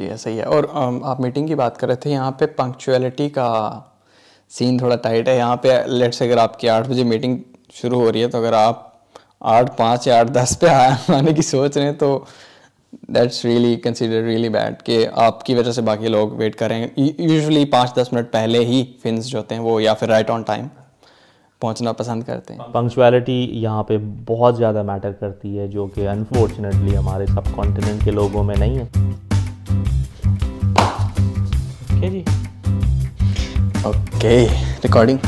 जी ऐसा ही है और आप मीटिंग की बात कर रहे थे यहाँ पे पंक्चुअलिटी का सीन थोड़ा टाइट है यहाँ पे लेट से अगर आपकी आठ बजे मीटिंग शुरू हो रही है तो अगर आप आठ पाँच या आठ दस पे आने की सोच रहे हैं तो that's really consider really bad कि आपकी वजह से बाकी लोग वेट कर रहे हैं यूजली पाँच दस मिनट पहले ही फिन जो होते हैं वो या फिर राइट ऑन टाइम पहुंचना पसंद करते हैं पंक्चुअलिटी यहाँ पे बहुत ज़्यादा मैटर करती है जो कि अनफॉर्चुनेटली हमारे सब कॉन्टिनेंट के लोगों में नहीं है ओके हाँ जी okay recording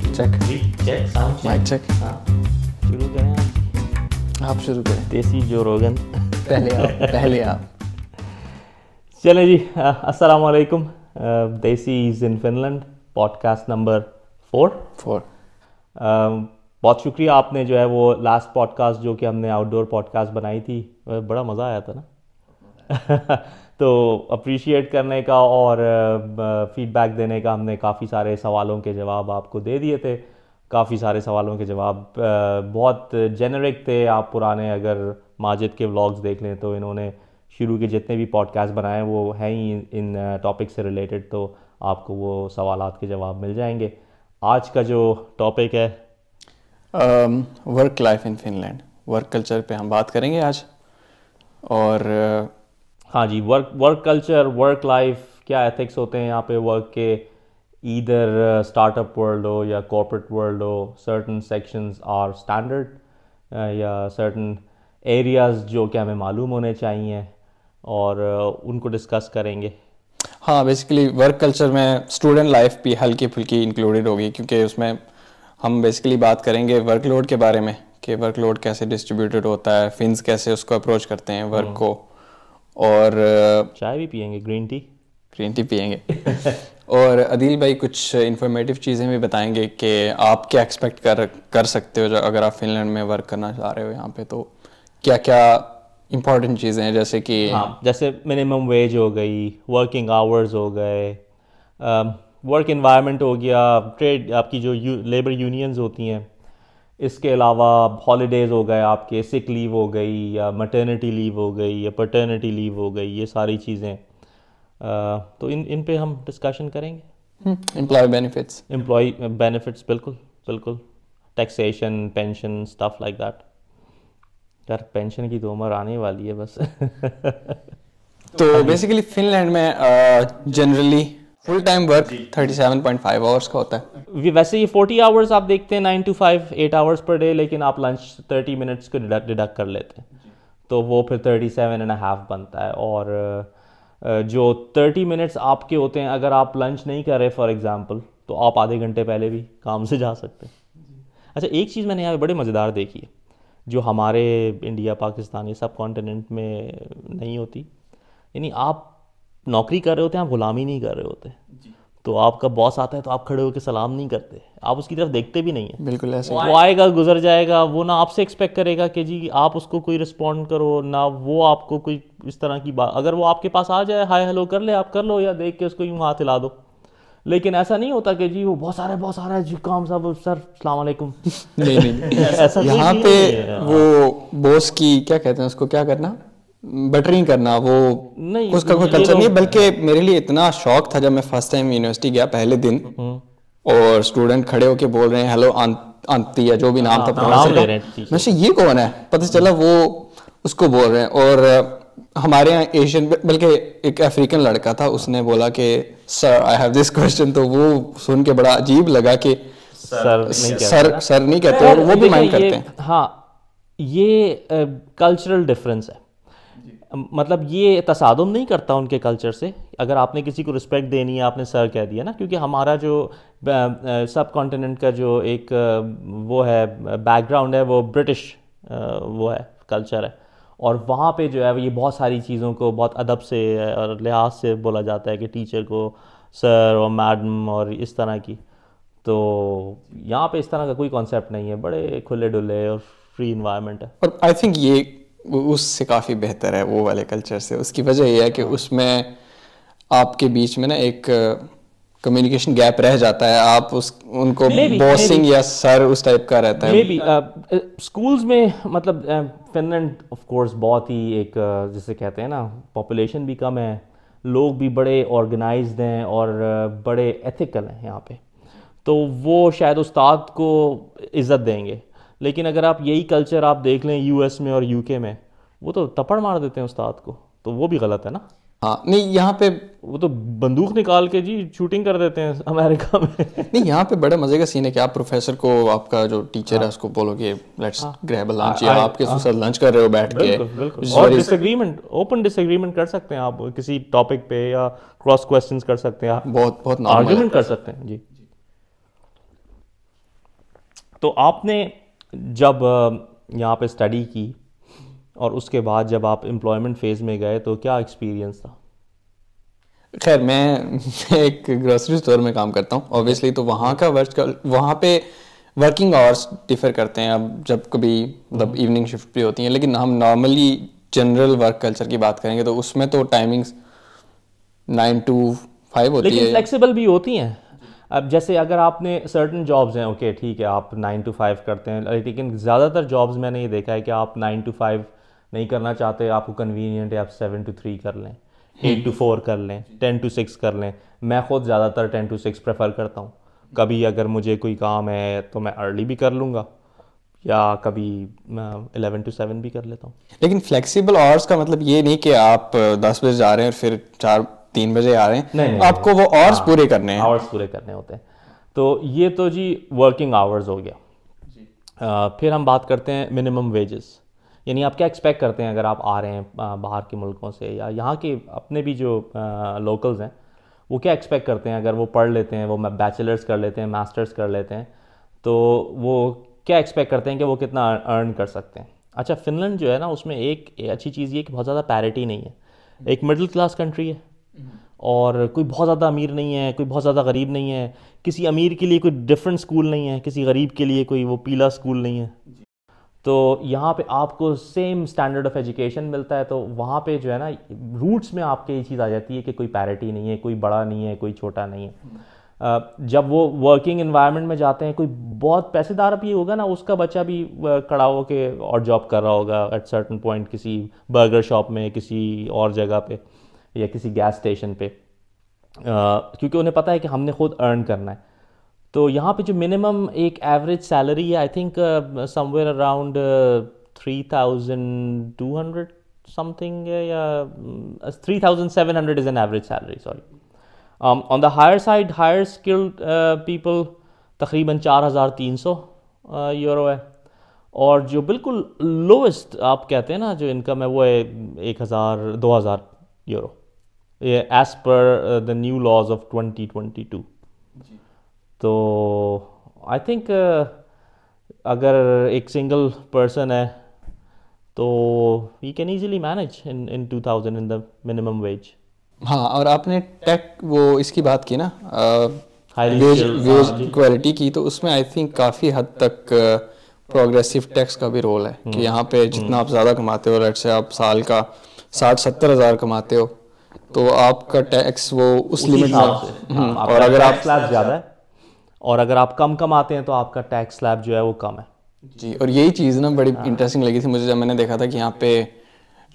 check check mic check शुरू करें आप आप शुरू करें देसी जो रोगन पहले आप पहले आप चलें जी अस्सलाम वालेकुम Desi is in Finland podcast number four four बहुत शुक्रिया आपने जो है वो लास्ट पॉडकास्ट जो कि हमने आउटडोर पॉडकास्ट बनाई थी बड़ा मज़ा आया था ना तो अप्रिशिएट करने का और फीडबैक देने का हमने काफ़ी सारे सवालों के जवाब आपको दे दिए थे काफ़ी सारे सवालों के जवाब बहुत जेनरिक थे आप पुराने अगर माजिद के व्लॉग्स देख लें तो इन्होंने शुरू के जितने भी पॉडकास्ट बनाए वो हैं ही इन टॉपिक से रिलेटेड तो आपको वो सवाल के जवाब मिल जाएंगे आज का जो टॉपिक है work life in Finland work culture पे हम बात करेंगे आज और हाँ जी work work culture work life क्या एथिक्स होते हैं यहाँ पे वर्क के ईदर स्टार्टअप वर्ल्ड हो या कॉर्पोरेट वर्ल्ड हो सर्टन सेक्शंस आर स्टैंडर्ड या सर्टन एरियाज़ जो कि हमें मालूम होने चाहिए और uh, उनको डिस्कस करेंगे हाँ बेसिकली वर्क कल्चर में स्टूडेंट लाइफ भी हल्की फुल्की इंक्लूडेड होगी क्योंकि उसमें हम बेसिकली बात करेंगे वर्कलोड के बारे में कि वर्कलोड कैसे डिस्ट्रीब्यूटेड होता है फिंस कैसे उसको अप्रोच करते हैं वर्क हम्म। को और चाय भी पियेंगे ग्रीन टी ग्रीन टी पियेंगे और अदील भाई कुछ इन्फॉर्मेटिव चीज़ें भी बताएंगे कि आप क्या एक्सपेक्ट कर कर सकते हो जो अगर आप फिनलैंड में वर्क करना चाह रहे हो यहाँ पे तो क्या क्या इम्पोर्टेंट चीज़ें हैं जैसे कि हाँ जैसे मिनिमम वेज हो गई वर्किंग आवर्स हो गए वर्क इन्वायरमेंट हो गया ट्रेड आपकी जो यू, लेबर यूनियंस होती हैं इसके अलावा हॉलीडेज़ हो गए आपके सिक लीव हो गई या मटर्निटी लीव हो गई या पटर्निटी लीव हो गई ये सारी चीज़ें तो इन इन पे हम डिस्कशन करेंगे एम्प्लॉय बेनिफिट्स एम्प्लॉय बेनिफिट्स बिल्कुल बिल्कुल taxation pension stuff like that यार पेंशन की तो उम्र आने वाली है बस तो बेसिकली फिनलैंड में generally uh, full time work 37.5 hours का होता है वैसे ये 40 आवर्स आप देखते हैं 9 टू 5 8 आवर्स पर डे लेकिन आप लंच 30 मिनट्स को डिडक्ट डिडक्ट कर लेते हैं तो वो फिर 37 एंड हाफ बनता है और जो 30 मिनट्स आपके होते हैं अगर आप लंच नहीं कर रहे फॉर एग्ज़ाम्पल तो आप आधे घंटे पहले भी काम से जा सकते हैं अच्छा एक चीज़ मैंने यहाँ बड़े मज़ेदार देखी है जो हमारे इंडिया पाकिस्तान ये सब कॉन्टिनेंट में नहीं होती यानी आप नौकरी कर रहे होते हैं आप गुलामी नहीं कर रहे होते तो आपका बॉस आता है तो आप खड़े होकर सलाम नहीं करते आप उसकी तरफ देखते भी नहीं है बिल्कुल ऐसे वो आएगा गुजर जाएगा वो ना आपसे एक्सपेक्ट करेगा कि जी आप उसको कोई रिस्पॉन्ड करो ना वो आपको कोई इस तरह की बात अगर वो आपके पास आ जाए हाय हेलो कर ले आप कर लो या देख के उसको यूँ हाथ हिला दो लेकिन ऐसा नहीं होता कि जी वो बहुत सारे बहुत सारा जी काम साहब सर सलामकुम नहीं नहीं ऐसा यहाँ पे वो बॉस की क्या कहते हैं उसको क्या करना बटरिंग करना वो नहीं उसका कोई कल्चर नहीं बल्कि मेरे लिए इतना शौक था जब मैं फर्स्ट टाइम यूनिवर्सिटी गया पहले दिन हम्म। और स्टूडेंट खड़े होके बोल रहे हैं हेलो अंति या जो भी नाम हाँ, था मैं ये कौन है पता चला वो उसको बोल रहे हैं और हमारे यहाँ एशियन बल्कि एक अफ्रीकन लड़का था उसने बोला कि sir I have this question तो वो सुन के बड़ा अजीब लगा कि सर नहीं सर सर नहीं कहते और वो भी माइंड करते हैं हाँ ये कल्चरल डिफरेंस है मतलब ये तसादम नहीं करता उनके कल्चर से अगर आपने किसी को रिस्पेक्ट देनी है आपने सर कह दिया ना क्योंकि हमारा जो सब कॉन्टिनेंट का जो एक वो है बैकग्राउंड है वो ब्रिटिश वो है कल्चर है और वहाँ पे जो है ये बहुत सारी चीज़ों को बहुत अदब से और लिहाज से बोला जाता है कि टीचर को सर और मैडम और इस तरह की तो यहाँ पे इस तरह का कोई कॉन्सेप्ट नहीं है बड़े खुले डुले और फ्री इन्वायरमेंट है और आई थिंक ये उससे काफ़ी बेहतर है वो वाले कल्चर से उसकी वजह यह है कि उसमें आपके बीच में ना एक कम्युनिकेशन गैप रह जाता है आप उस उनको बॉसिंग या सर उस टाइप का रहता है बी स्कूल्स uh, में मतलब फिनलैंड ऑफ कोर्स बहुत ही एक uh, जिसे कहते हैं ना पॉपुलेशन भी कम है लोग भी बड़े ऑर्गेनाइज्ड हैं और uh, बड़े एथिकल हैं यहाँ पे तो वो शायद उस्ताद को इज़्ज़त देंगे लेकिन अगर आप यही कल्चर आप देख लें यूएस में और यूके में वो तो तपड़ मार देते हैं उस्ताद को तो वो भी गलत है ना हाँ नहीं यहाँ पे वो तो बंदूक निकाल के जी शूटिंग कर देते हैं अमेरिका में नहीं यहाँ पे बड़े मजे का सीन है कि आप प्रोफेसर को आपका जो टीचर हाँ, है उसको बोलोगे लेट्स ग्रैब लंच या आपके हाँ, साथ लंच कर रहे हो बैठ के और डिसएग्रीमेंट ओपन डिसएग्रीमेंट कर सकते हैं आप किसी टॉपिक पे या क्रॉस क्वेश्चंस कर सकते हैं बहुत बहुत आर्ग्यूमेंट कर सकते हैं जी तो आपने जब यहाँ पे स्टडी की और उसके बाद जब आप एम्प्लॉयमेंट फेज़ में गए तो क्या एक्सपीरियंस था खैर मैं एक ग्रोसरी स्टोर में काम करता हूँ ऑब्वियसली तो वहाँ का वर्क वहाँ पे वर्किंग आवर्स डिफर करते हैं अब जब कभी मतलब इवनिंग हम्म। शिफ्ट भी होती हैं लेकिन हम नॉर्मली जनरल वर्क कल्चर की बात करेंगे तो उसमें तो टाइमिंग्स नाइन टू फाइव होती है फ्लेक्सिबल भी होती हैं अब जैसे अगर आपने सर्टन जॉब्स हैं ओके ठीक है आप नाइन टू फाइव करते हैं लेकिन ज़्यादातर जॉब्स मैंने ये देखा है कि आप नाइन टू फाइव नहीं करना चाहते आपको कन्वीनियंट है आप सेवन टू थ्री कर लें एट टू फोर कर लें टेन टू सिक्स कर लें मैं खुद ज़्यादातर टेन टू सिक्स प्रेफर करता हूँ कभी अगर मुझे कोई काम है तो मैं अर्ली भी कर लूँगा या कभी इलेवन टू सेवन भी कर लेता हूँ लेकिन फ्लेक्सिबल आवर्स का मतलब ये नहीं कि आप दस बजे जा रहे हैं और फिर चार तीन बजे आ रहे हैं नहीं, नहीं, आपको वो आवर्स हाँ, पूरे करने हैं आवर्स पूरे करने होते हैं तो ये तो जी वर्किंग आवर्स हो गया आ, फिर हम बात करते हैं मिनिमम वेजेस यानी आप क्या एक्सपेक्ट करते हैं अगर आप आ रहे हैं बाहर के मुल्कों से या यहाँ के अपने भी जो लोकल्स हैं वो क्या एक्सपेक्ट करते हैं अगर वो पढ़ लेते हैं वो बैचलर्स कर लेते हैं मास्टर्स कर लेते हैं तो वो क्या एक्सपेक्ट करते हैं कि वो कितना अर्न कर सकते हैं अच्छा फिनलैंड जो है ना उसमें एक अच्छी चीज़ ये कि बहुत ज़्यादा पैरिटी नहीं है एक मिडिल क्लास कंट्री है और कोई बहुत ज़्यादा अमीर नहीं है कोई बहुत ज़्यादा गरीब नहीं है किसी अमीर के लिए कोई डिफरेंट स्कूल नहीं है किसी गरीब के लिए कोई वो पीला स्कूल नहीं है तो यहाँ पे आपको सेम स्टैंडर्ड ऑफ एजुकेशन मिलता है तो वहाँ पे जो है ना रूट्स में आपके ये चीज़ आ जाती है कि कोई पैरिटी नहीं है कोई बड़ा नहीं है कोई छोटा नहीं है जब वो वर्किंग इन्वायरमेंट में जाते हैं कोई बहुत पैसेदार भी होगा ना उसका बच्चा भी खड़ा हो के और जॉब कर रहा होगा एट सर्टन पॉइंट किसी बर्गर शॉप में किसी और जगह पे या किसी गैस स्टेशन पे क्योंकि उन्हें पता है कि हमने खुद अर्न करना है तो यहाँ पे जो मिनिमम एक एवरेज सैलरी है I think somewhere around three thousand two hundred something या three thousand seven hundred is an average salary sorry on the higher side higher skilled people तकरीबन चार हज़ार तीन सौ यूरो है और जो बिल्कुल लोएस्ट आप कहते हैं ना जो इनकम है वो है एक हज़ार दो हज़ार euro as per the new laws of 2022 तो आई थिंक uh, अगर एक सिंगल पर्सन है तो he can easily manage in in 2000 in the minimum wage हाँ और आपने टेक वो इसकी बात की ना वेज uh, हाँ क्वालिटी की तो उसमें आई थिंक काफ़ी हद तक प्रोग्रेसिव uh, टैक्स का भी रोल है कि हम्म। यहाँ पे जितना हम्म। आप ज़्यादा कमाते हो रेट से आप साल का साठ सत्तर हज़ार कमाते हो तो आपका टैक्स वो उस लिमिट में हम्म, और अगर आप स्लैब ज़्यादा है और अगर आप कम कम आते हैं तो आपका टैक्स स्लैब जो है वो कम है जी और यही चीज़ ना बड़ी इंटरेस्टिंग हाँ। लगी थी मुझे जब मैंने देखा था कि यहाँ पे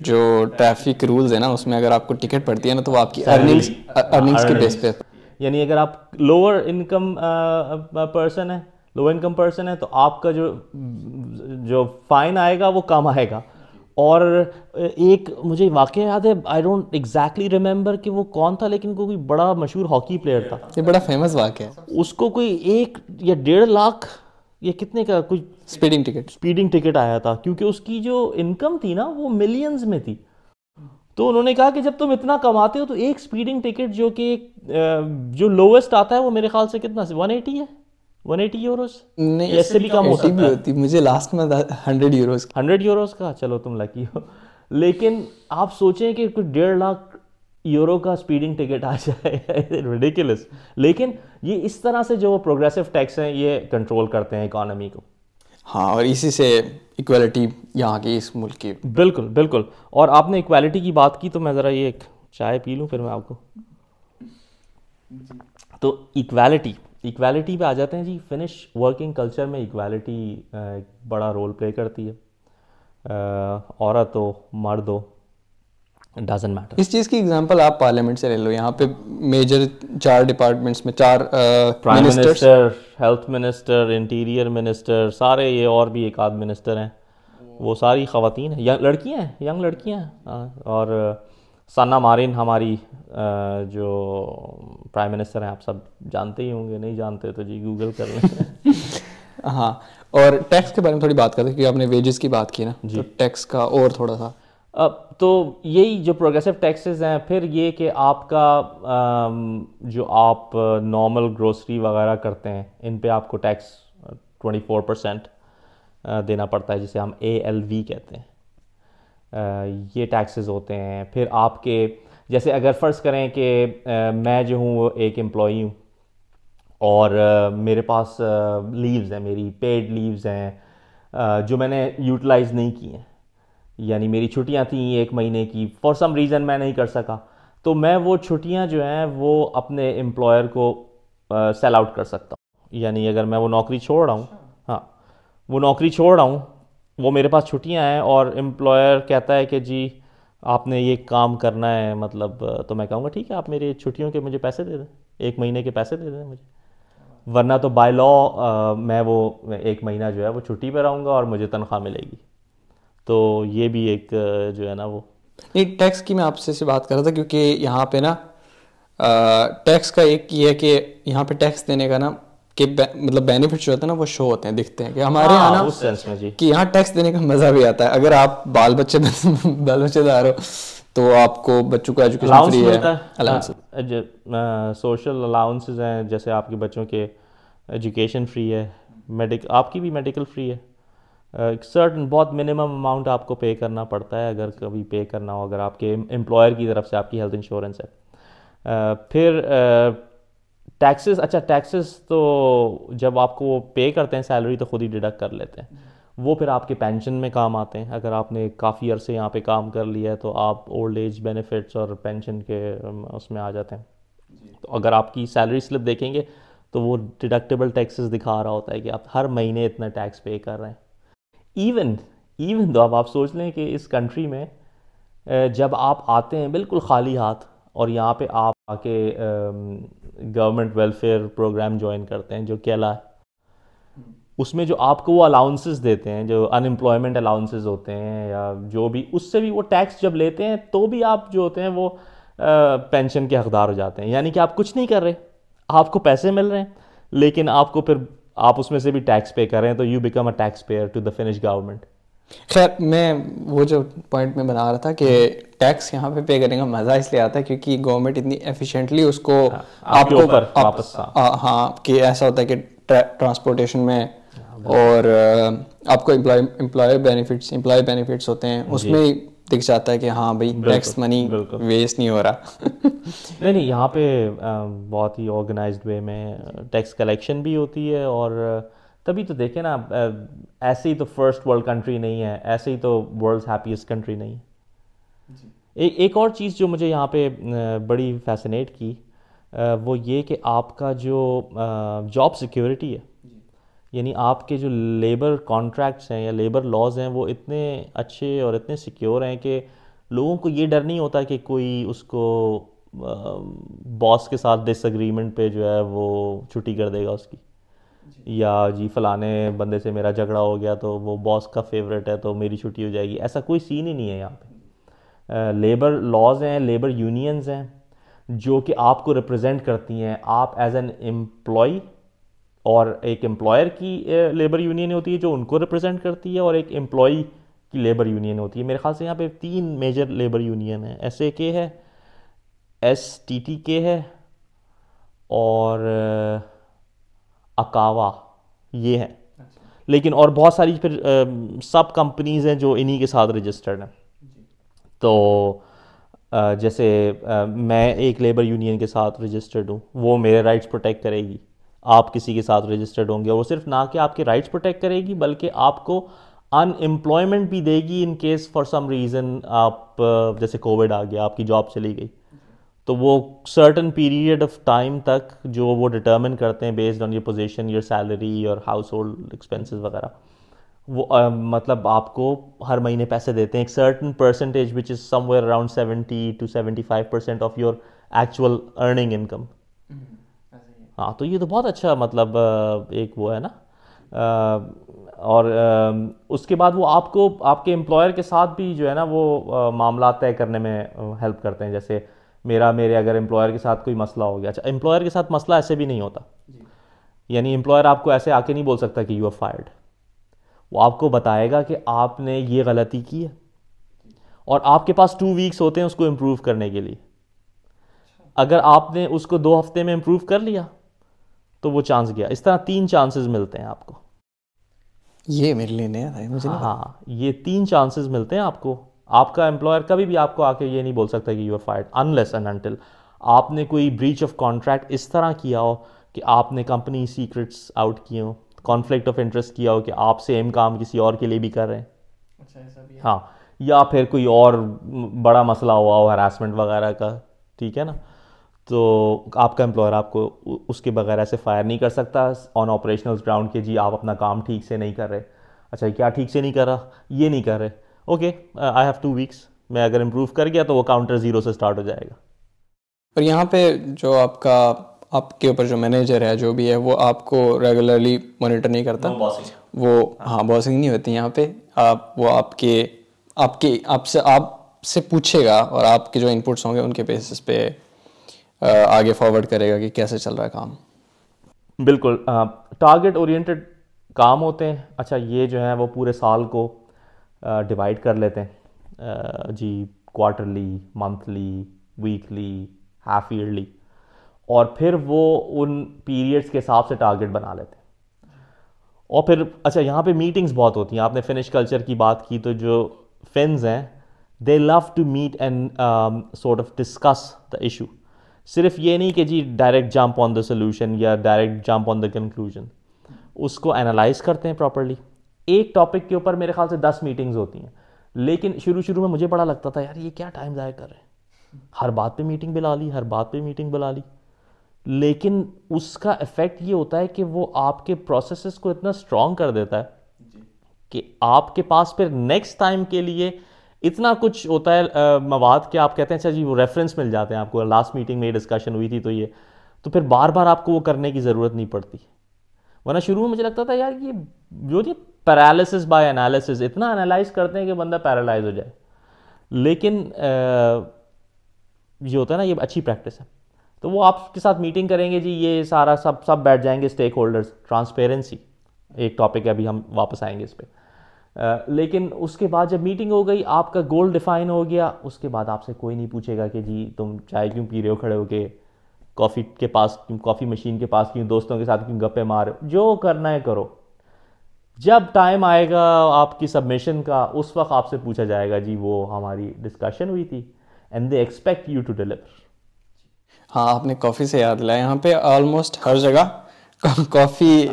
जो ट्रैफिक रूल्स है ना उसमें अगर आपको टिकट पड़ती है ना तो वो आपकी अर्निंग्स अर्निंग्स uh, के बेस पे यानी अगर आप लोअर इनकम पर्सन है लोअर इनकम पर्सन है तो आपका जो जो फाइन आएगा वो कम आएगा और एक मुझे वाक़ याद है आई डोंट एग्जैक्टली रिमेंबर कि वो कौन था लेकिन कोई बड़ा मशहूर हॉकी प्लेयर था ये बड़ा फेमस वाक़ है उसको कोई एक या डेढ़ लाख ये कितने का कुछ स्पीडिंग टिकट स्पीडिंग टिकट आया था क्योंकि उसकी जो इनकम थी ना वो मिलियंस में थी तो उन्होंने कहा कि जब तुम इतना कमाते हो तो एक स्पीडिंग टिकट जो कि जो लोवेस्ट आता है वो मेरे ख्याल से कितना वन एटी है वन एटी यूरोस नहीं भी कम होती भी होती मुझे लास्ट में हंड्रेड यूरोस हंड्रेड यूरोस का चलो तुम लकी हो लेकिन आप सोचें कि कुछ डेढ़ लाख यूरो का स्पीडिंग टिकट आ जाए रिडिकुलस लेकिन ये इस तरह से जो प्रोग्रेसिव टैक्स हैं ये कंट्रोल करते हैं इकोनॉमी को हाँ और इसी से इक्वलिटी यहाँ की इस मुल्क की बिल्कुल बिल्कुल और आपने इक्वालिटी की बात की तो मैं ज़रा ये एक चाय पी लूँ फिर मैं आपको तो इक्वालिटी इक्वालिटी पे आ जाते हैं जी फिनिश वर्किंग कल्चर में इक्वालिटी बड़ा रोल प्ले करती है औरत हो मर्द हो डजेंट मैटर इस चीज़ की एग्जांपल आप पार्लियामेंट से ले लो यहाँ पे मेजर चार डिपार्टमेंट्स में चार prime minister health minister interior minister सारे ये और भी एक आध मिनिस्टर हैं वो सारी खातन हैं लड़कियाँ हैं यंग लड़कियाँ हैं और साना मारिन हमारी जो प्राइम मिनिस्टर हैं आप सब जानते ही होंगे नहीं जानते तो जी गूगल कर लें हाँ और टैक्स के बारे में थोड़ी बात करते हैं क्योंकि आपने वेजेस की बात की ना जी तो टैक्स का और थोड़ा सा अब तो यही जो प्रोग्रेसिव टैक्सेस हैं फिर ये कि आपका जो आप नॉर्मल ग्रोसरी वगैरह करते हैं इन पे आपको टैक्स फोर परसेंट देना पड़ता है जिसे हम ए कहते हैं ये टैक्सेस होते हैं फिर आपके जैसे अगर फ़र्ज़ करें कि मैं जो हूँ वो एक एम्प्लॉई हूँ और मेरे पास लीव्स हैं मेरी पेड लीव्स हैं जो मैंने यूटिलाइज़ नहीं की हैं यानी मेरी छुट्टियाँ थी एक महीने की फॉर सम रीज़न मैं नहीं कर सका तो मैं वो छुट्टियाँ जो हैं वो अपने एम्प्लॉयर को सेल आउट कर सकता हूँ यानी अगर मैं वो नौकरी छोड़ रहा हूँ अच्छा। हाँ वो नौकरी छोड़ रहा हूँ वो मेरे पास छुट्टियां हैं और एम्प्लॉयर कहता है कि जी आपने ये काम करना है मतलब तो मैं कहूँगा ठीक है आप मेरी छुट्टियों के मुझे पैसे दे दें एक महीने के पैसे दे दें मुझे वरना तो बाय लॉ मैं वो एक महीना जो है वो छुट्टी पर रहूँगा और मुझे तनख्वाह मिलेगी तो ये भी एक जो है ना वो नहीं टैक्स की मैं आपसे से बात कर रहा था क्योंकि यहाँ पे ना टैक्स का एक ये है कि यहाँ पे टैक्स देने का ना के मतलब बेनिफिट्स जो होते हैं ना वो शो होते हैं दिखते हैं कि हमारे हाँ, यहाँ उस सेंस में जी कि यहाँ टैक्स देने का मजा भी आता है अगर आप बाल बच्चे बाल बच्चेदार हो तो आपको बच्चों को एजुकेशन फ्री है सोशल हाँ, अलाउंसेज हैं जैसे आपके बच्चों के एजुकेशन फ्री है मेडिक आपकी भी मेडिकल फ्री है एक सर्टन बहुत मिनिमम अमाउंट आपको पे करना पड़ता है अगर कभी पे करना हो अगर आपके एम्प्लॉयर की तरफ से आपकी हेल्थ इंश्योरेंस है फिर टैक्सेस अच्छा टैक्सेस तो जब आपको वो पे करते हैं सैलरी तो खुद ही डिडक्ट कर लेते हैं वो फिर आपके पेंशन में काम आते हैं अगर आपने काफ़ी अरसे यहाँ पे काम कर लिया है तो आप ओल्ड एज बेनिफिट्स और पेंशन के उसमें आ जाते हैं तो अगर आपकी सैलरी स्लिप देखेंगे तो वो डिडक्टेबल टैक्सेस दिखा रहा होता है कि आप हर महीने इतना टैक्स पे कर रहे हैं इवन इवन तो अब आप सोच लें कि इस कंट्री में जब आप आते हैं बिल्कुल खाली हाथ और यहाँ पे आप आके गवर्नमेंट वेलफेयर प्रोग्राम ज्वाइन करते हैं जो केला है उसमें जो आपको वो अलाउंसेस देते हैं जो अनएम्प्लॉयमेंट अलाउंसेस होते हैं या जो भी उससे भी वो टैक्स जब लेते हैं तो भी आप जो होते हैं वो पेंशन के हकदार हो जाते हैं यानी कि आप कुछ नहीं कर रहे आपको पैसे मिल रहे हैं लेकिन आपको फिर आप उसमें से भी टैक्स पे करें तो you become a tax payer to the Finnish government खैर मैं वो जो पॉइंट में बना रहा था कि टैक्स हम्म। यहाँ पे पे करने का मज़ा इसलिए आता है क्योंकि गवर्नमेंट इतनी एफिशिएंटली उसको हाँ, आपको पर आप, वापस हाँ। आ, हाँ कि ऐसा होता है कि ट्रांसपोर्टेशन में हाँ, और आपको एम्प्लॉय बेनिफिट्स एम्प्लॉय बेनिफिट्स होते हैं उसमें दिख जाता है कि हाँ भाई टैक्स मनी वेस्ट नहीं हो रहा नहीं नहीं यहाँ पे बहुत ही ऑर्गेनाइज्ड वे में टैक्स कलेक्शन भी होती है और तभी तो देखें ना ऐसे ही तो फर्स्ट वर्ल्ड कंट्री नहीं है ऐसे ही तो वर्ल्ड हैप्पीस्ट कंट्री नहीं है एक एक और चीज़ जो मुझे यहाँ पे बड़ी फैसिनेट की वो ये कि आपका जो जॉब सिक्योरिटी है यानी आपके जो लेबर कॉन्ट्रैक्ट्स हैं या लेबर लॉज हैं वो इतने अच्छे और इतने सिक्योर हैं कि लोगों को ये डर नहीं होता कि कोई उसको बॉस के साथ डिसग्रीमेंट पे जो है वो छुट्टी कर देगा उसकी या जी फलाने बंदे से मेरा झगड़ा हो गया तो वो बॉस का फेवरेट है तो मेरी छुट्टी हो जाएगी ऐसा कोई सीन ही नहीं है यहाँ पे लेबर लॉज हैं लेबर यूनियंस हैं जो कि आपको रिप्रेजेंट करती हैं आप एज एन एम्प्लॉय और एक एम्प्लॉयर की लेबर यूनियन होती है जो उनको रिप्रेजेंट करती है और एक एम्प्लॉय की लेबर यूनियन होती है मेरे ख्याल से यहाँ पे तीन मेजर लेबर यूनियन है एस ए के है एस टी टी के है और अकावा ये है अच्छा। लेकिन और बहुत सारी फिर सब कंपनीज़ हैं जो इन्हीं के साथ रजिस्टर्ड हैं तो आ, जैसे आ, मैं एक लेबर यूनियन के साथ रजिस्टर्ड हूँ वो मेरे राइट्स प्रोटेक्ट करेगी आप किसी के साथ रजिस्टर्ड होंगे और वो सिर्फ ना कि आपके राइट्स प्रोटेक्ट करेगी बल्कि आपको अनएम्प्लॉयमेंट भी देगी in case for some reason आप जैसे कोविड आ गया आपकी जॉब चली गई तो वो सर्टन पीरियड ऑफ टाइम तक जो वो डिटर्मिन करते हैं based on your position your salary और हाउस होल्ड एक्सपेंसिस वगैरह वो uh, मतलब आपको हर महीने पैसे देते हैं एक certain percentage which is somewhere around seventy two seventy five percent of your actual earning income हाँ तो ये तो बहुत अच्छा मतलब एक वो है ना uh, और uh, उसके बाद वो आपको आपके एम्प्लॉयर के साथ भी जो है ना वो मामला तय करने में हेल्प करते हैं जैसे मेरा मेरे अगर एम्प्लॉयर के साथ कोई मसला हो गया अच्छा एम्प्लॉयर के साथ मसला ऐसे भी नहीं होता यानी एम्प्लॉयर आपको ऐसे आके नहीं बोल सकता कि यू आर फायर्ड वो आपको बताएगा कि आपने ये गलती की है और आपके पास टू वीक्स होते हैं उसको इम्प्रूव करने के लिए अच्छा। अगर आपने उसको दो हफ्ते में इम्प्रूव कर लिया तो वो चांस गया इस तरह तीन चांसेस मिलते हैं आपको ये मेरे लिए नया था मुझे हाँ ये तीन चांसेस मिलते हैं आपको आपका एम्प्लॉयर कभी भी आपको आके ये नहीं बोल सकता कि you are fired unless and until आपने कोई ब्रीच ऑफ कॉन्ट्रैक्ट इस तरह किया हो कि आपने कंपनी सीक्रेट्स आउट किए हो कॉन्फ्लिक्ट ऑफ इंटरेस्ट किया हो कि आप सेम काम किसी और के लिए भी कर रहे हैं अच्छा ऐसा भी हाँ या फिर कोई और बड़ा मसला हुआ हो हरासमेंट वगैरह का ठीक है ना तो आपका एम्प्लॉयर आपको उसके बगैर ऐसे फायर नहीं कर सकता ऑन ऑपरेशनल ग्राउंड के जी आप अपना काम ठीक से नहीं कर रहे अच्छा क्या ठीक से नहीं कर रहा ये नहीं कर रहे okay I have two weeks मैं अगर इम्प्रूव कर गया तो वो काउंटर ज़ीरो से स्टार्ट हो जाएगा और यहाँ पे जो आपका आपके ऊपर जो मैनेजर है जो भी है वो आपको रेगुलरली मॉनिटर नहीं करता no वो हाँ बॉसिंग नहीं होती यहाँ पे आप वो आपके आपके आपसे आपसे पूछेगा और आपके जो इनपुट्स होंगे उनके बेसिस पे आगे फॉरवर्ड करेगा कि कैसे चल रहा है काम बिल्कुल टारगेट ओरिएंटेड काम होते हैं अच्छा ये जो है वो पूरे साल को डिवाइड कर लेते हैं जी quarterly monthly weekly half yearly और फिर वो उन पीरियड्स के हिसाब से टारगेट बना लेते हैं और फिर अच्छा यहाँ पे मीटिंग्स बहुत होती हैं आपने फिनिश कल्चर की बात की तो जो फिन्स हैं they love to meet and sort of discuss the issue सिर्फ ये नहीं कि जी direct jump on the solution या direct jump on the conclusion उसको एनालाइज करते हैं प्रॉपरली एक टॉपिक के ऊपर मेरे ख्याल से दस मीटिंग्स होती हैं लेकिन शुरू शुरू में मुझे बड़ा लगता था यार ये क्या टाइम ज़ाया कर रहे हैं हर बात पे मीटिंग बुला ली हर बात पे मीटिंग बुला ली लेकिन उसका इफ़ेक्ट ये होता है कि वो आपके प्रोसेस को इतना स्ट्रॉन्ग कर देता है कि आपके पास फिर नेक्स्ट टाइम के लिए इतना कुछ होता है मवाद के आप कहते हैं अच्छा जी वो रेफरेंस मिल जाते हैं आपको लास्ट मीटिंग में डिस्कशन हुई थी तो ये तो फिर बार बार आपको वो करने की ज़रूरत नहीं पड़ती वरना शुरू में मुझे लगता था यार ये जो ये पैरालिसिस बाय एनालिसिस इतना एनालाइज करते हैं कि बंदा पैरालाइज हो जाए लेकिन ये होता है ना ये अच्छी प्रैक्टिस है तो वो आपके साथ मीटिंग करेंगे जी ये सारा सब सब बैठ जाएंगे स्टेक होल्डर्स ट्रांसपेरेंसी एक टॉपिक है अभी हम वापस आएंगे इस पर लेकिन उसके बाद जब मीटिंग हो गई आपका गोल डिफाइन हो गया उसके बाद आपसे कोई नहीं पूछेगा कि जी तुम चाय क्यों पी रहे हो खड़े होके कॉफ़ी के पास क्यों कॉफ़ी मशीन के पास क्यों दोस्तों के साथ क्यों गप्पे मार जो करना है करो जब टाइम आएगा आपकी सबमिशन का उस वक्त आपसे पूछा जाएगा जी वो हमारी डिस्कशन हुई थी and they expect you to deliver हाँ आपने कॉफ़ी से याद लाया यहाँ पे ऑलमोस्ट हर जगह कॉफ़ी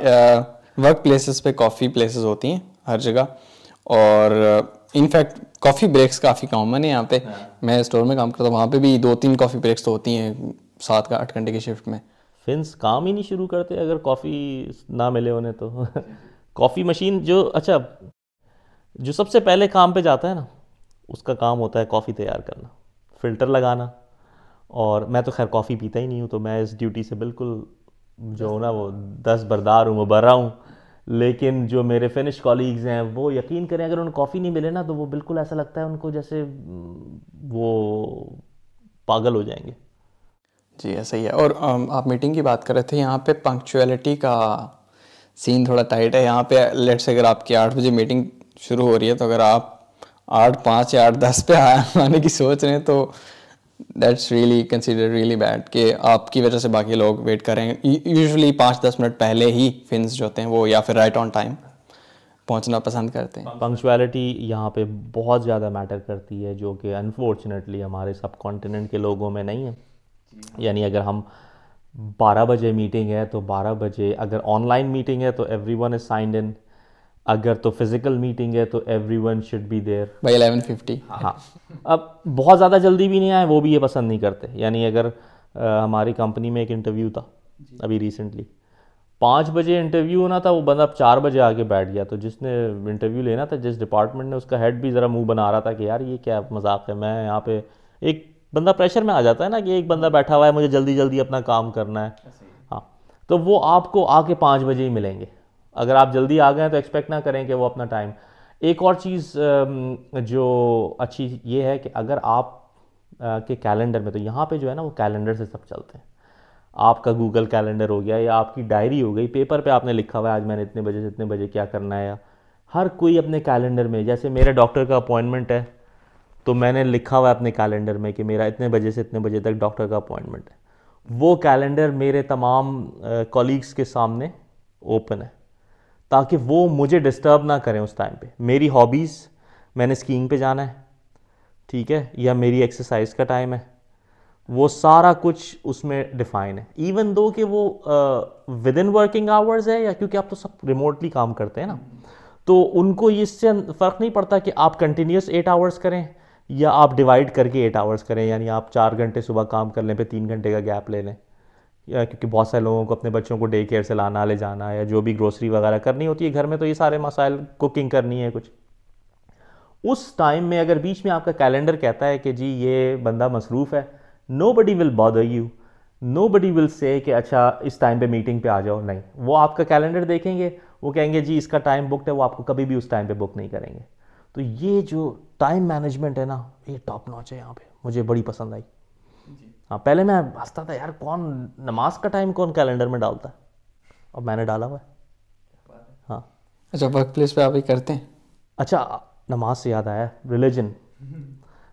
वर्क प्लेसेस पे कॉफ़ी प्लेसेस होती हैं हर जगह और इनफैक्ट कॉफ़ी ब्रेक्स काफ़ी कॉमन है यहाँ पे हाँ। मैं स्टोर में काम करता हूँ वहाँ पे भी दो तीन कॉफ़ी ब्रेक्स तो होती हैं सात का आठ घंटे की शिफ्ट में फिंस काम ही नहीं शुरू करते अगर कॉफ़ी ना मिले उन्हें तो कॉफ़ी मशीन जो अच्छा जो सबसे पहले काम पे जाता है ना उसका काम होता है कॉफ़ी तैयार करना फ़िल्टर लगाना और मैं तो खैर कॉफ़ी पीता ही नहीं हूँ तो मैं इस ड्यूटी से बिल्कुल जो हो ना वो दस बरदार हूँ मुबर्रा हूँ लेकिन जो मेरे फिनिश कॉलीग्स हैं वो यकीन करें अगर उन्हें कॉफ़ी नहीं मिले ना तो वो बिल्कुल ऐसा लगता है उनको जैसे वो पागल हो जाएंगे जी ऐसा ही है और आप मीटिंग की बात कर रहे थे यहाँ पे पंक्चुअलिटी का सीन थोड़ा टाइट है यहाँ पे लेट्स अगर आपकी आठ बजे मीटिंग शुरू हो रही है तो अगर आप आठ पाँच या आठ दस पे आने की सोच रहे हैं तो that's really consider really bad कि आपकी वजह से बाकी लोग वेट करें यूजली पाँच दस मिनट पहले ही फिन्स जो होते हैं वो या फिर राइट ऑन टाइम पहुंचना पसंद करते हैं पंक्चुअलिटी यहाँ पे बहुत ज़्यादा मैटर करती है जो कि अनफॉर्चुनेटली हमारे सब कॉन्टिनेंट के लोगों में नहीं है यानी अगर हम 12 बजे मीटिंग है तो 12 बजे अगर ऑनलाइन मीटिंग है तो everyone is signed in अगर तो फिजिकल मीटिंग है तो everyone should be there by eleven fifty हाँ अब बहुत ज़्यादा जल्दी भी नहीं आए वो भी ये पसंद नहीं करते यानी अगर आ, हमारी कंपनी में एक इंटरव्यू था अभी रिसेंटली पाँच बजे इंटरव्यू होना था वो बंदा अब चार बजे आके बैठ गया तो जिसने इंटरव्यू लेना था जिस डिपार्टमेंट ने उसका हेड भी ज़रा मुंह बना रहा था कि यार ये क्या मजाक है मैं यहाँ पे एक बंदा प्रेशर में आ जाता है ना कि एक बंदा बैठा हुआ है मुझे जल्दी जल्दी अपना काम करना है हाँ तो वो आपको आके पाँच बजे ही मिलेंगे अगर आप जल्दी आ गए तो एक्सपेक्ट ना करें कि वो अपना टाइम एक और चीज़ जो अच्छी ये है कि अगर आप के कैलेंडर में तो यहाँ पे जो है ना वो कैलेंडर से सब चलते हैं आपका गूगल कैलेंडर हो गया या आपकी डायरी हो गई पेपर पे आपने लिखा हुआ है आज मैंने इतने बजे से इतने बजे क्या करना है या हर कोई अपने कैलेंडर में जैसे मेरे डॉक्टर का अपॉइंटमेंट है तो मैंने लिखा हुआ अपने कैलेंडर में कि मेरा इतने बजे से इतने बजे तक डॉक्टर का अपॉइंटमेंट है वो कैलेंडर मेरे तमाम कॉलीग्स के सामने ओपन है ताकि वो मुझे डिस्टर्ब ना करें उस टाइम पे मेरी हॉबीज़ मैंने स्कीइंग पे जाना है ठीक है या मेरी एक्सरसाइज का टाइम है वो सारा कुछ उसमें डिफाइन है इवन दो कि वो विद इन वर्किंग आवर्स है या क्योंकि आप तो सब रिमोटली काम करते हैं ना तो उनको इससे फ़र्क नहीं पड़ता कि आप कंटिन्यूस एट आवर्स करें या आप डिवाइड करके एट आवर्स करें यानी आप चार घंटे सुबह काम कर लें फिर तीन घंटे का गैप ले लें या क्योंकि बहुत सारे लोगों को अपने बच्चों को डे केयर से लाना ले जाना या जो भी ग्रोसरी वगैरह करनी होती है घर में तो ये सारे मसाइल कुकिंग करनी है कुछ उस टाइम में अगर बीच में आपका कैलेंडर कहता है कि जी ये बंदा मसरूफ़ है nobody will bother you nobody will say कि अच्छा इस टाइम पे मीटिंग पे आ जाओ नहीं वो आपका कैलेंडर देखेंगे वो कहेंगे जी इसका टाइम बुकड है वो आपको कभी भी उस टाइम पे बुक नहीं करेंगे तो ये जो टाइम मैनेजमेंट है ना ये टॉप नॉच है यहाँ पे मुझे बड़ी पसंद आई हाँ पहले मैं हंसता था यार कौन नमाज का टाइम कौन कैलेंडर में डालता है अब मैंने डाला हुआ है हाँ अच्छा वर्क प्लेस पे आप ही करते हैं अच्छा नमाज से याद आया रिलीजन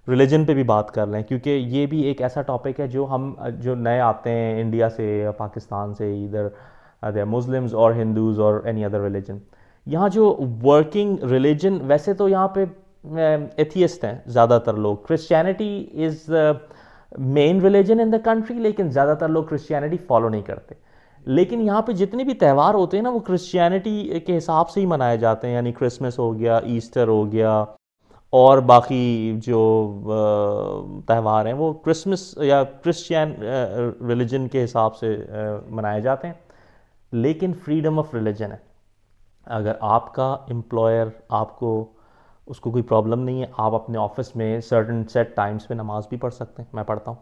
रिलीजन पे भी बात कर लें क्योंकि ये भी एक ऐसा टॉपिक है जो हम जो नए आते हैं इंडिया से पाकिस्तान से इधर मुस्लिम्स और हिंदूज़ और एनी अदर रिलीजन यहाँ जो वर्किंग रिलीजन वैसे तो यहाँ पे एथियस्ट हैं ज़्यादातर लोग Christianity is main religion in the country लेकिन ज़्यादातर लोग क्रिश्चियनिटी फॉलो नहीं करते लेकिन यहाँ पे जितने भी त्यौहार होते हैं ना वो क्रिश्चियनिटी के हिसाब से ही मनाए जाते हैं यानी क्रिसमस हो गया ईस्टर हो गया और बाकी जो त्यौहार हैं वो क्रिसमस या क्रिश्चियन रिलीजन के हिसाब से मनाए जाते हैं लेकिन फ्रीडम ऑफ रिलीजन है अगर आपका एम्प्लॉयर आपको उसको कोई प्रॉब्लम नहीं है आप अपने ऑफिस में सर्टन सेट टाइम्स पे नमाज भी पढ़ सकते हैं मैं पढ़ता हूँ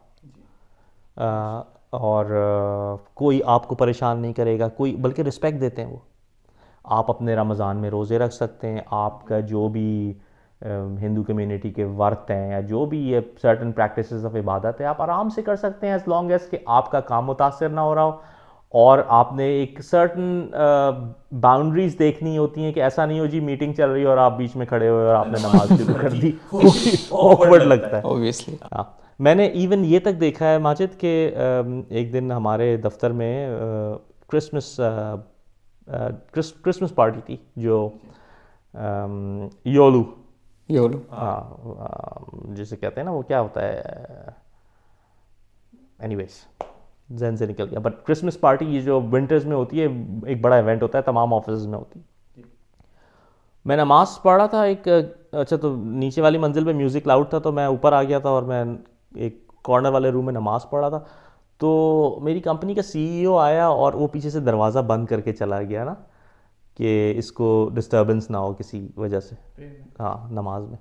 और कोई आपको परेशान नहीं करेगा कोई बल्कि रिस्पेक्ट देते हैं वो आप अपने रमज़ान में रोज़े रख सकते हैं आपका जो भी हिंदू कम्युनिटी के वर्त हैं या जो भी ये सर्टन प्रैक्टिस ऑफ इबादत है आप आराम से कर सकते हैं एज़ लॉन्ग एज़ कि आपका काम मुतासर ना हो रहा हो और आपने एक सर्टन बाउंड्रीज uh, देखनी होती हैं कि ऐसा नहीं हो जी मीटिंग चल रही है और आप बीच में खड़े हुए और आपने नमाज शुरू कर दी ऑकवर्ड लगता है ऑब्वियसली हाँ। मैंने इवन ये तक देखा है माजिद के एक दिन हमारे दफ्तर में क्रिसमस क्रिसमस पार्टी थी जो योलू योलू हाँ जिसे कहते हैं ना वो क्या होता है एनीवेज जहन से निकल गया बट क्रिसमस पार्टी ये जो विंटर्स में होती है एक बड़ा इवेंट होता है तमाम ऑफिस में होती है मैं नमाज पढ़ा था एक अच्छा तो नीचे वाली मंजिल पे म्यूज़िक लाउड था तो मैं ऊपर आ गया था और मैं एक कॉर्नर वाले रूम में नमाज पढ़ा था तो मेरी कंपनी का सीईओ e आया और वो पीछे से दरवाज़ा बंद करके चला गया ना कि इसको डिस्टर्बेंस ना हो किसी वजह से हाँ नमाज में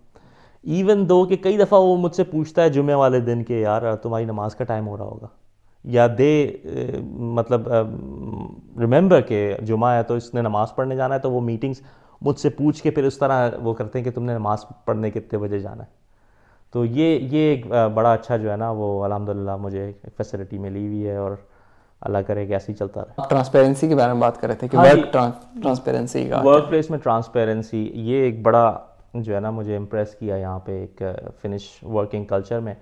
इवन दो कि कई दफ़ा वो मुझसे पूछता है जुमे वाले दिन के यार तुम्हारी नमाज का टाइम हो रहा होगा या दे मतलब रिमेंबर के जुमा है तो इसने नमाज़ पढ़ने जाना है तो वो मीटिंग्स मुझसे पूछ के फिर उस तरह वो करते हैं कि तुमने नमाज़ पढ़ने कितने बजे जाना है तो ये ये एक बड़ा अच्छा जो है ना वो अलहमदिल्ला मुझे फैसिलिटी मिली हुई है और अल्लाह करे कि ऐसे ही चलता रहे ट्रांसपेरेंसी के बारे में बात कर रहे थे कि वर्क हाँ ट्रांसपेरेंसी का वर्क प्लेस में ट्रांसपेरेंसी ये एक बड़ा जो है ना मुझे इम्प्रेस किया यहाँ पे एक फिनिश वर्किंग कल्चर में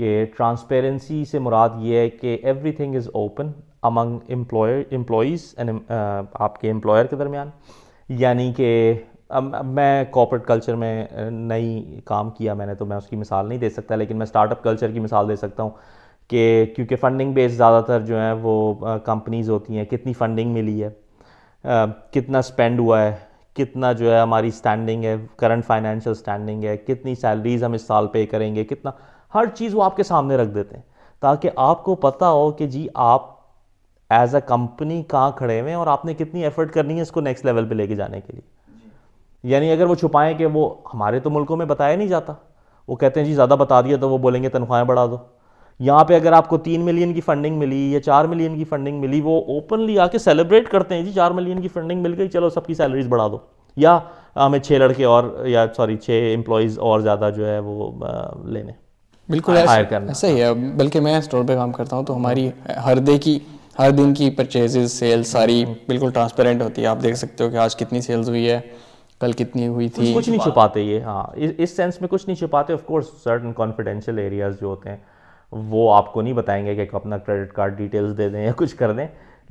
कि ट्रांसपेरेंसी से मुराद ये है कि everything is open among employer employees and आपके एम्प्लॉयर के दरमियान यानी कि मैं कॉपरेट कल्चर में नई काम किया मैंने तो मैं उसकी मिसाल नहीं दे सकता लेकिन मैं स्टार्टअप कल्चर की मिसाल दे सकता हूँ कि क्योंकि फ़ंडिंग बेस ज़्यादातर जो है वो कंपनीज़ होती हैं कितनी फ़ंडिंग मिली है कितना स्पेंड हुआ है कितना जो है हमारी स्टैंडिंग है करंट फाइनेंशियल स्टैंडिंग है कितनी सैलरीज हम इस साल पे करेंगे कितना हर चीज़ वो आपके सामने रख देते हैं ताकि आपको पता हो कि जी आप एज अ कंपनी कहाँ खड़े हुए हैं और आपने कितनी एफर्ट करनी है इसको नेक्स्ट लेवल पे लेके जाने के लिए यानी अगर वो छुपाएं कि वो हमारे तो मुल्कों में बताया नहीं जाता वो कहते हैं जी ज़्यादा बता दिया तो वो बोलेंगे तनख्वाहें बढ़ा दो यहाँ पे अगर आपको तीन मिलियन की फंडिंग मिली या चार मिलियन की फंडिंग मिली वो ओपनली आके सेलिब्रेट करते हैं जी चार मिलियन की फंडिंग मिल गई चलो सबकी सैलरीज बढ़ा दो या हमें छः लड़के और या सॉरी छः एम्प्लॉयज़ और ज़्यादा जो है वो लेने बिल्कुल हायर करना ऐसा ही है बल्कि मैं स्टोर पे काम करता हूँ तो हमारी हर दे की हर दिन की परचेजेस सेल सारी हम्म। बिल्कुल ट्रांसपेरेंट होती है आप देख सकते हो कि आज कितनी सेल्स हुई है कल कितनी हुई थी कुछ नहीं छुपाते ये हाँ इस, इस सेंस में कुछ नहीं छुपाते of course certain confidential areas जो होते हैं वो आपको नहीं बताएंगे कि अपना क्रेडिट कार्ड डिटेल्स दे दें या कुछ कर दें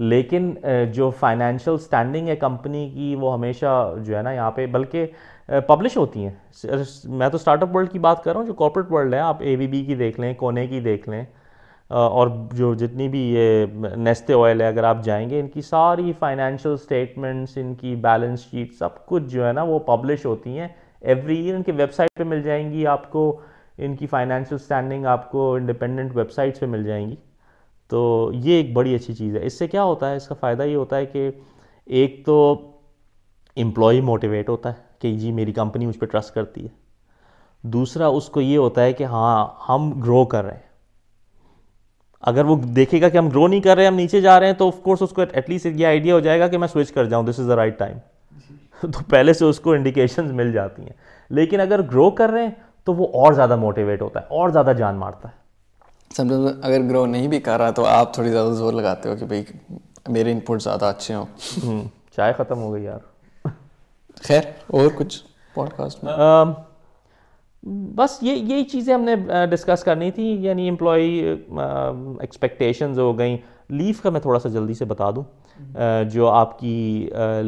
लेकिन जो फाइनेंशियल स्टैंडिंग है कंपनी की वो हमेशा जो है ना यहाँ पे बल्कि पब्लिश होती हैं मैं तो स्टार्टअप वर्ल्ड की बात कर रहा हूँ जो कॉर्पोरेट वर्ल्ड है आप ए की देख लें कोने की देख लें और जो जितनी भी ये नेस्ते ऑयल है अगर आप जाएंगे इनकी सारी फाइनेंशियल स्टेटमेंट्स इनकी बैलेंस शीट सब कुछ जो है ना वो पब्लिश होती हैं एवरी ईयर इनके वेबसाइट पे मिल जाएंगी आपको इनकी फाइनेंशियल स्टैंडिंग आपको इंडिपेंडेंट वेबसाइट्स पे मिल जाएंगी तो ये एक बड़ी अच्छी चीज़ है इससे क्या होता है इसका फ़ायदा ये होता है कि एक तो एम्प्लॉ मोटिवेट होता है कि जी मेरी कंपनी मुझ पर ट्रस्ट करती है दूसरा उसको ये होता है कि हाँ हम ग्रो कर रहे हैं अगर वो देखेगा कि हम ग्रो नहीं कर रहे हैं हम नीचे जा रहे हैं तो ऑफकोर्स उसको एटलीस्ट ये आइडिया हो जाएगा कि मैं स्विच कर जाऊँ this is the right time तो पहले से उसको इंडिकेशन मिल जाती हैं लेकिन अगर ग्रो कर रहे हैं तो वो और ज़्यादा मोटिवेट होता है और ज़्यादा जान मारता है समझो अगर ग्रो नहीं भी कर रहा तो आप थोड़ी ज़्यादा जोर लगाते हो कि भाई मेरे इनपुट ज़्यादा अच्छे हों हम्म, चाय ख़त्म हो गई यार खैर और कुछ पॉडकास्ट में बस ये यही चीज़ें हमने डिस्कस करनी थी यानी एम्प्लॉय एक्सपेक्टेशंस हो गई लीव का मैं थोड़ा सा जल्दी से बता दूं हम्म। जो आपकी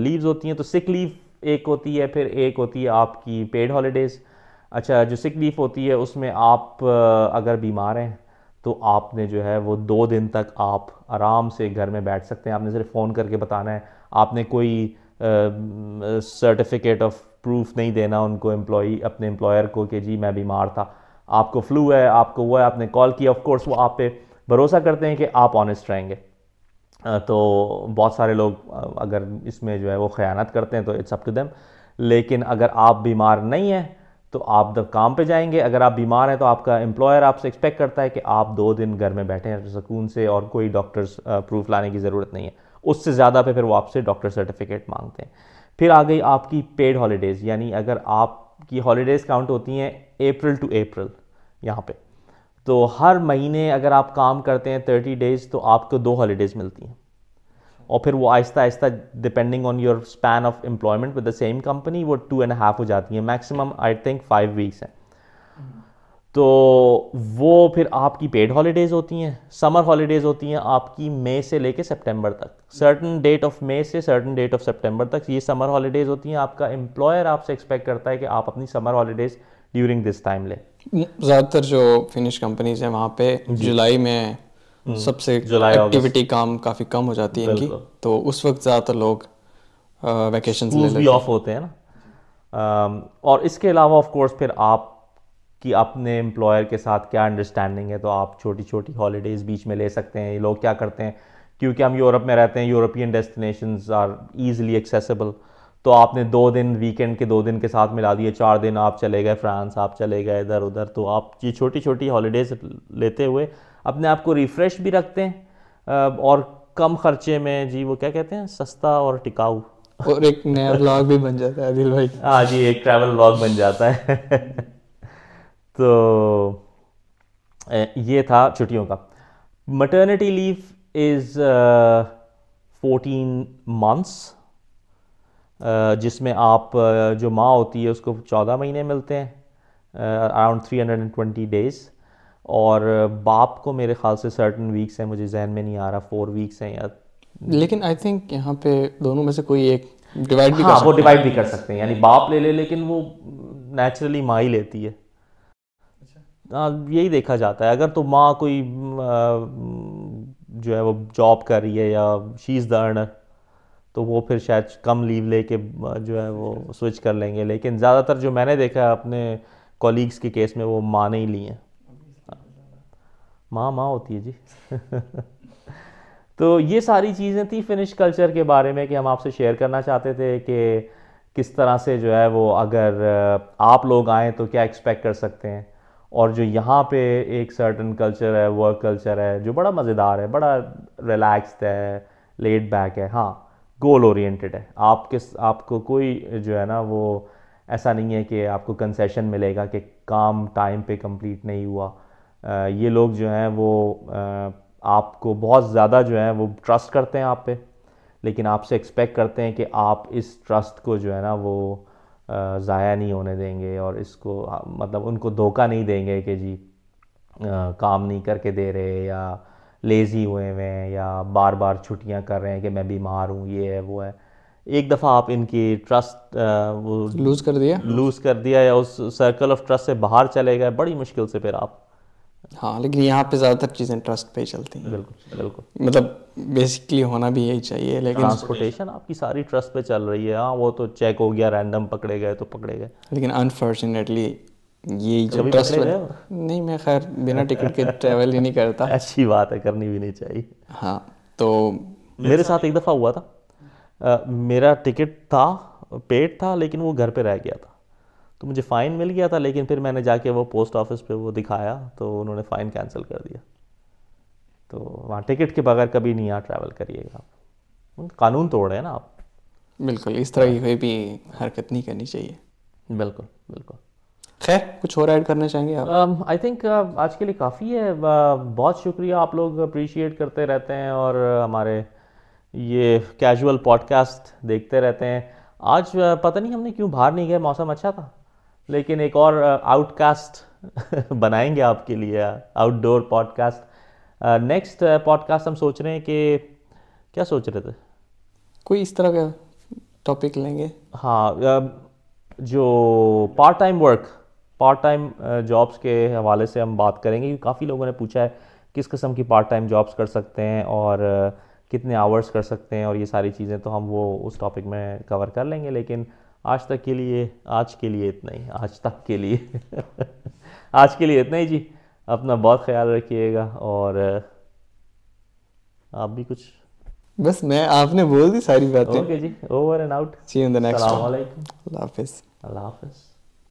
लीव्स होती हैं तो सिक लीव एक होती है फिर एक होती है आपकी पेड हॉलीडेज़ अच्छा जो सिक लीव होती है उसमें आप अगर बीमार हैं तो आपने जो है वो दो दिन तक आप आराम से घर में बैठ सकते हैं आपने सिर्फ फ़ोन करके बताना है आपने कोई सर्टिफिकेट ऑफ प्रूफ नहीं देना उनको एम्प्लॉई अपने एम्प्लॉयर को कि जी मैं बीमार था आपको फ्लू है आपको वो है आपने कॉल किया ऑफ कोर्स वो आप पे भरोसा करते हैं कि आप ऑनेस्ट रहेंगे तो बहुत सारे लोग अगर इसमें जो है वो ख़यानत करते हैं तो इट्स अप टू देम लेकिन अगर आप बीमार नहीं हैं तो आप जब काम पे जाएंगे अगर आप बीमार हैं तो आपका एम्प्लॉयर आपसे एक्सपेक्ट करता है कि आप दो दिन घर में बैठे हैं सुकून से और कोई डॉक्टर्स प्रूफ लाने की ज़रूरत नहीं है उससे ज़्यादा पे फिर वो आपसे डॉक्टर सर्टिफिकेट मांगते हैं फिर आ गई आपकी पेड हॉलीडेज़ यानी अगर आपकी हॉलीडेज़ काउंट होती हैं अप्रैल टू अप्रैल यहाँ पे तो हर महीने अगर आप काम करते हैं थर्टी डेज़ तो आपको दो हॉलीडेज़ मिलती हैं और फिर वो आहिस्ता आहिस्ता depending on your span of employment with the same company वो टू एंड हाफ हो जाती है maximum I think five weeks हैं तो वो फिर आपकी पेड हॉलीडेज़ होती हैं समर हॉलीडेज़ होती हैं आपकी मई से लेके सितंबर तक सर्टन डेट ऑफ मई से सर्टन डेट ऑफ सितंबर तक ये समर हॉलीडेज़ होती हैं आपका एम्प्लॉयर आपसे एक्सपेक्ट करता है कि आप अपनी summer holidays during this time ले ज़्यादातर जो फिनिश कंपनीज हैं वहाँ पे जुलाई में हम्म। सबसे जुलाई एक्टिविटी काम काफ़ी कम हो जाती है इनकी तो उस वक्त ज़्यादातर लोग वैकेशन भी ऑफ होते हैं ना और इसके अलावा ऑफ कोर्स फिर आप कि अपने एम्प्लॉयर के साथ क्या अंडरस्टैंडिंग है तो आप छोटी छोटी हॉलीडेज़ बीच में ले सकते हैं ये लोग क्या करते हैं क्योंकि हम यूरोप में रहते हैं European destination are easily accessible तो आपने दो दिन वीकेंड के दो दिन के साथ मिला दिए चार दिन आप चले गए फ्रांस आप चले गए इधर उधर तो आप ये छोटी छोटी हॉलीडेज़ लेते हुए अपने आप को रिफ़्रेश भी रखते हैं और कम खर्चे में जी वो क्या कहते हैं सस्ता और टिकाऊ और एक नया ब्लॉग भी बन जाता है अदिल भाई हाँ जी एक ट्रैवल ब्लॉग बन जाता है तो ये था छुट्टियों का maternity leave is fourteen months जिसमें आप जो माँ होती है उसको चौदह महीने मिलते हैं around three hundred and twenty days और बाप को मेरे ख्याल से सर्टन वीक्स हैं मुझे जहन में नहीं आ रहा फोर वीक्स हैं या लेकिन आई थिंक यहाँ पे दोनों में से कोई एक डिवाइड भी हाँ, कर वो डिवाइड भी कर सकते हैं यानी बाप ले ले लेकिन वो नेचुरली माँ ही लेती है हाँ, यही देखा जाता है अगर तो माँ कोई जो है वो जॉब कर रही है या शीज दर्न तो वो फिर शायद कम लीव लेके जो है वो स्विच कर लेंगे लेकिन ज़्यादातर जो मैंने देखा है अपने कॉलीग्स के केस में वो माँ नहीं ली हैं माँ माँ होती है जी तो ये सारी चीज़ें थी फिनिश कल्चर के बारे में कि हम आपसे शेयर करना चाहते थे कि किस तरह से जो है वो अगर आप लोग आएँ तो क्या एक्सपेक्ट कर सकते हैं और जो यहाँ पे एक सर्टन कल्चर है वर्क कल्चर है जो बड़ा मज़ेदार है बड़ा रिलैक्सड है लेड बैक है हाँ गोल ओरिएंटेड है आपके आपको कोई जो है ना वो ऐसा नहीं है कि आपको कंसेशन मिलेगा कि काम टाइम पे कंप्लीट नहीं हुआ ये लोग जो हैं वो आपको बहुत ज़्यादा जो है वो ट्रस्ट करते हैं आप पे लेकिन आपसे एक्सपेक्ट करते हैं कि आप इस ट्रस्ट को जो है ना वो ज़ाया नहीं होने देंगे और इसको मतलब उनको धोखा नहीं देंगे कि जी आ, काम नहीं करके दे रहे या लेज़ी हुए हुए हैं या बार बार छुट्टियां कर रहे हैं कि मैं बीमार हूँ ये है वो है एक दफ़ा आप इनकी ट्रस्ट आ, वो लूज़ कर दिया लूज़ कर दिया या उस सर्कल ऑफ ट्रस्ट से बाहर चले गए बड़ी मुश्किल से फिर आप हाँ लेकिन यहाँ पे ज़्यादातर चीज़ें ट्रस्ट पे चलती हैं बिल्कुल बिल्कुल मतलब बेसिकली होना भी यही चाहिए लेकिन ट्रांसपोर्टेशन आपकी सारी ट्रस्ट पे चल रही है हाँ वो तो चेक हो गया रैंडम पकड़े गए तो पकड़े गए लेकिन अनफॉर्चुनेटली ये जो ट्रस्ट नहीं मैं खैर बिना टिकट के ट्रैवल ही नहीं करता अच्छी बात है करनी भी नहीं चाहिए हाँ तो मेरे साथ एक दफ़ा हुआ था मेरा टिकट था पेड था लेकिन वो घर पे रह गया था तो मुझे फ़ाइन मिल गया था लेकिन फिर मैंने जाके वो पोस्ट ऑफिस पे वो दिखाया तो उन्होंने फ़ाइन कैंसिल कर दिया तो वहाँ टिकट के बगैर कभी नहीं यहाँ ट्रैवल करिएगा कानून तोड़ रहे हैं ना आप बिल्कुल इस तरह की कोई भी हरकत नहीं करनी चाहिए बिल्कुल बिल्कुल खैर कुछ और ऐड करना चाहेंगे आप आई um, थिंक uh, आज के लिए काफ़ी है uh, बहुत शुक्रिया आप लोग अप्रिशिएट करते रहते हैं और हमारे ये कैजुअल पॉडकास्ट देखते रहते हैं आज uh, पता नहीं हमने क्यों बाहर नहीं गए मौसम अच्छा था लेकिन एक और आउटकास्ट uh, बनाएंगे आपके लिए आउटडोर पॉडकास्ट नेक्स्ट पॉडकास्ट हम सोच रहे हैं कि क्या सोच रहे थे कोई इस तरह का टॉपिक लेंगे हाँ um, जो part time work part time jobs के हवाले से हम बात करेंगे क्योंकि काफ़ी लोगों ने पूछा है किस किस्म की पार्ट टाइम जॉब्स कर सकते हैं और uh, कितने आवर्स कर सकते हैं और ये सारी चीज़ें तो हम वो उस टॉपिक में कवर कर लेंगे लेकिन आज तक के लिए आज के लिए इतना ही आज तक के लिए आज के लिए इतना ही जी अपना बहुत ख्याल रखिएगा और आप भी कुछ बस मैं आपने बोल दी सारी बातें ओके जी over and out see you in the next अल्लाह हाफिज़ अल्लाह हाफिज़